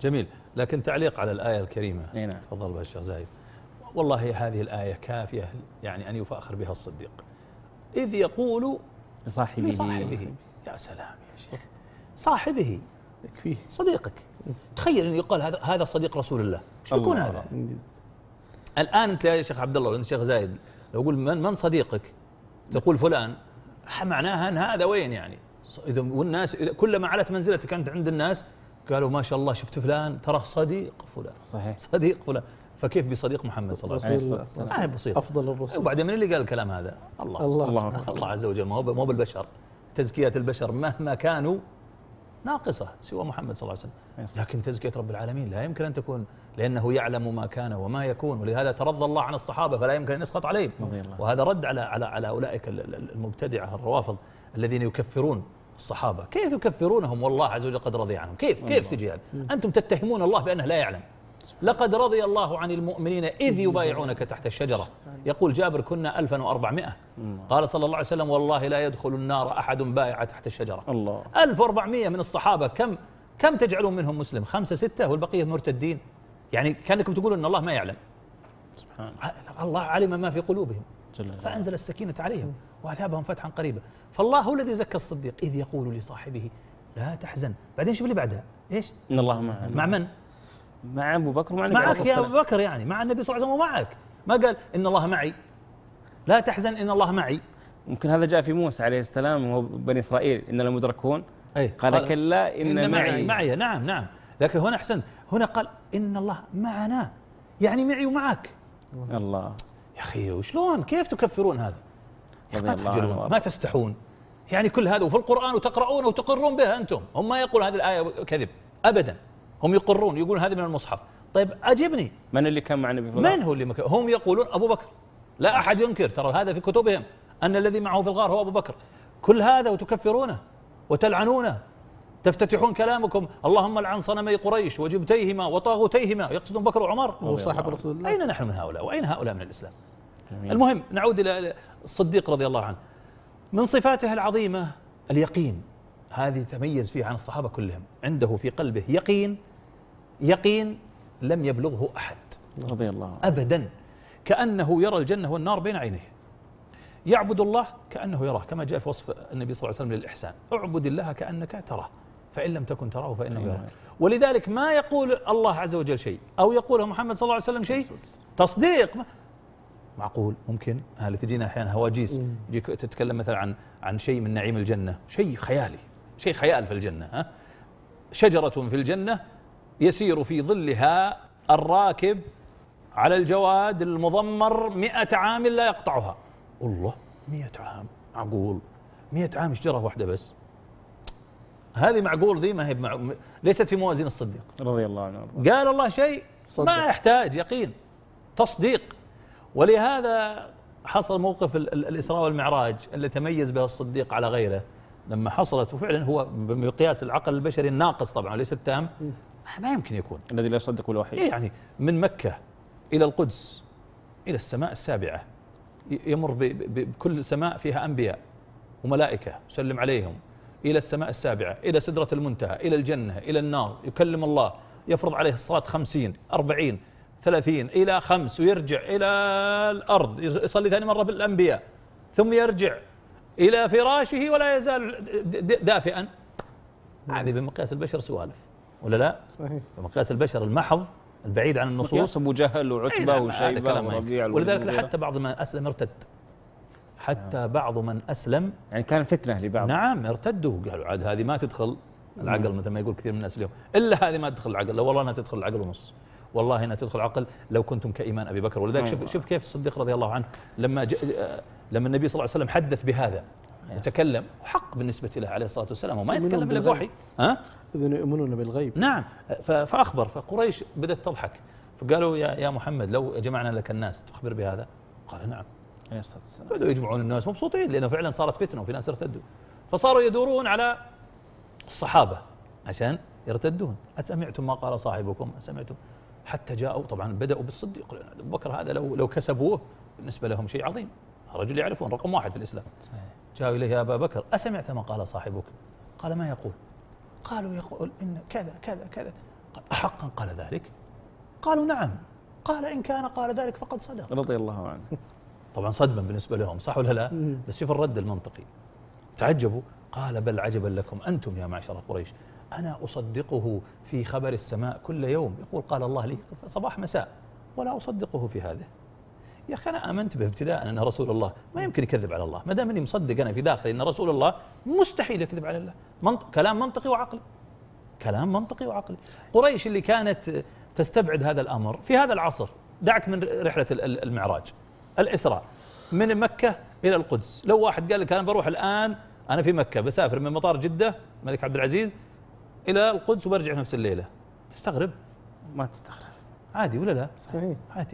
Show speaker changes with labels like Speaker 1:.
Speaker 1: جميل لكن تعليق على الآية الكريمة نعم. تفضل بها الشيخ زايد والله هذه الآية كافية يعني أن يفاخر بها الصديق إذ يقول لصاحبه لصاحبه يا سلام يا شيخ صاحبه يكفيه صديقك تخيل أن يقال هذا هذا صديق رسول الله ايش يكون هذا؟ الآن أنت يا شيخ عبد الله وأنت شيخ زايد لو أقول من من صديقك؟ تقول فلان معناها أن هذا وين يعني؟ والناس كلما علت منزلتك أنت عند الناس قالوا ما شاء الله شفت فلان ترى صديق فلان صحيح صديق فلان فكيف بصديق محمد صلى الله عليه وسلم؟ ما هي بسيطه افضل الرسل وبعدين من اللي قال الكلام هذا؟ الله الله الله, الله, الله عز وجل ما هو مو بالبشر تزكيه البشر مهما كانوا ناقصه سوى محمد صلى الله عليه وسلم لكن تزكيه رب العالمين لا يمكن ان تكون لانه يعلم ما كان وما يكون ولهذا ترضى الله عن الصحابه فلا يمكن ان يسقط عليهم وهذا رد على على على اولئك المبتدعه الروافض الذين يكفرون الصحابة كيف يكفرونهم والله عز وجل قد رضي عنهم كيف كيف تجي هذا أنتم تتهمون الله بأنه لا يعلم لقد رضي الله عن المؤمنين إذ يبايعونك تحت الشجرة يقول جابر كنا 1400 قال صلى الله عليه وسلم والله لا يدخل النار أحد بايع تحت الشجرة الله 1400 من الصحابة كم كم تجعلون منهم مسلم خمسة ستة والبقية مرتدين يعني كأنكم تقولون أن الله ما يعلم سبحان الله علم ما في قلوبهم فأنزل السكينة عليهم وأثابهم فتحا قريبا فالله هو الذي زكى الصديق إذ يقول لصاحبه لا تحزن بعدين شوف اللي بعدها إيش إن الله معنا مع من مع أبو بكر ومع معك يا أبو بكر يعني مع النبي صلى الله عليه وسلم ومعك ما قال إن الله معي لا تحزن إن الله معي ممكن هذا جاء في موسى عليه السلام وبني إسرائيل إن المدركون أي قال, قال كلا إن, إن معي معي نعم نعم لكن هنا أحسنت هنا قال إن الله معنا يعني معي ومعك الله يا اخي وشلون كيف تكفرون هذا؟ يا ما تخجلون ما تستحون يعني كل هذا وفي القران وتقرؤون وتقرون به انتم هم ما يقول هذه الايه كذب ابدا هم يقرون يقولون هذه من المصحف طيب اجبني من اللي كان مع النبي من هو اللي مك... هم يقولون ابو بكر لا احد ينكر ترى هذا في كتبهم ان الذي معه في الغار هو ابو بكر كل هذا وتكفرونه وتلعنونه تفتتحون كلامكم اللهم العن صنمي قريش وجبتيهما وطاغوتيهما يقصدون بكر وعمر وصاحب رسول الله أين نحن من هؤلاء وأين هؤلاء من الإسلام جميل. المهم نعود إلى الصديق رضي الله عنه من صفاته العظيمة اليقين هذه تميز فيه عن الصحابة كلهم عنده في قلبه يقين يقين لم يبلغه أحد رضي الله عنه أبدا كأنه يرى الجنة والنار بين عينيه يعبد الله كأنه يراه كما جاء في وصف النبي صلى الله عليه وسلم للإحسان اعبد الله كأنك تراه فإن لم تكن تراه فإنه يراك ولذلك ما يقول الله عز وجل شيء أو يقوله محمد صلى الله عليه وسلم شيء تصديق معقول ممكن هل تجينا احيانا هواجيس يجيك تتكلم مثلا عن عن شيء من نعيم الجنه شيء خيالي شيء خيال في الجنه ها شجره في الجنه يسير في ظلها الراكب على الجواد المضمر مئة عام لا يقطعها الله مئة عام معقول مئة عام شجرة واحدة بس هذه معقول ذي ما هي ليست في موازين الصديق رضي الله عنه قال الله شيء صدق. ما يحتاج يقين تصديق ولهذا حصل موقف الإسراء والمعراج اللي تميز به الصديق على غيره لما حصلت وفعلا هو بمقياس العقل البشري الناقص طبعا ليس التام ما يمكن يكون الذي لا يصدق الوحي إيه، يعني من مكة إلى القدس إلى السماء السابعة يمر بكل سماء فيها أنبياء وملائكة يسلم عليهم إلى السماء السابعة إلى سدرة المنتهى إلى الجنة إلى النار يكلم الله يفرض عليه الصلاة خمسين أربعين ثلاثين إلى خمس ويرجع إلى الأرض يصلي ثاني مرة بالأنبياء ثم يرجع إلى فراشه ولا يزال دافئا هذه بمقياس البشر سوالف ولا لا؟ صحيح بمقياس البشر المحض البعيد عن النصوص مقياس ابو جهل وعتبه إيه، وشيبه ولذلك حتى بعض ما اسلم ارتد حتى بعض من أسلم يعني كان فتنة لبعض نعم ارتدوا قالوا عاد هذه ما تدخل العقل مثل ما يقول كثير من الناس اليوم إلا هذه ما تدخل العقل لو والله أنها تدخل العقل ونص والله انها تدخل عقل لو كنتم كايمان ابي بكر ولذلك نعم. شوف شوف كيف الصديق رضي الله عنه لما لما النبي صلى الله عليه وسلم حدث بهذا تكلم حق بالنسبة له عليه الصلاة والسلام وما يتكلم إلا بوحي ها؟ يؤمنون بالغيب نعم فأخبر فقريش بدأت تضحك فقالوا يا يا محمد لو جمعنا لك الناس تخبر بهذا قال نعم عليه الصلاه والسلام بدأوا يجمعون الناس مبسوطين لأنه فعلا صارت فتنة وفي ناس ارتدوا فصاروا يدورون على الصحابة عشان يرتدون أسمعتم ما قال صاحبكم أسمعتم حتى جاءوا طبعا بدأوا بالصديق أبو بكر هذا لو لو كسبوه بالنسبة لهم شيء عظيم رجل يعرفون رقم واحد في الإسلام جاءوا إليه يا أبا بكر أسمعت ما قال صاحبك قال ما يقول قالوا يقول إن كذا كذا كذا قال أحقا قال ذلك قالوا نعم قال إن كان قال ذلك فقد صدق رضي الله عنه طبعا صدمه بالنسبه لهم صح ولا لا؟ بس شوف الرد المنطقي تعجبوا قال بل عجبا لكم انتم يا معشر قريش انا اصدقه في خبر السماء كل يوم يقول قال الله لي صباح مساء ولا اصدقه في هذا يا اخي انا امنت به ابتداء انه رسول الله ما يمكن يكذب على الله ما دام اني مصدق انا في داخلي ان رسول الله مستحيل يكذب على الله منط... كلام منطقي وعقلي كلام منطقي وعقلي قريش اللي كانت تستبعد هذا الامر في هذا العصر دعك من رحله المعراج الإسراء من مكة إلى القدس لو واحد قال لك أنا بروح الآن أنا في مكة بسافر من مطار جدة الملك عبد العزيز إلى القدس وبرجع نفس الليلة تستغرب ما تستغرب عادي ولا لا؟ صحيح عادي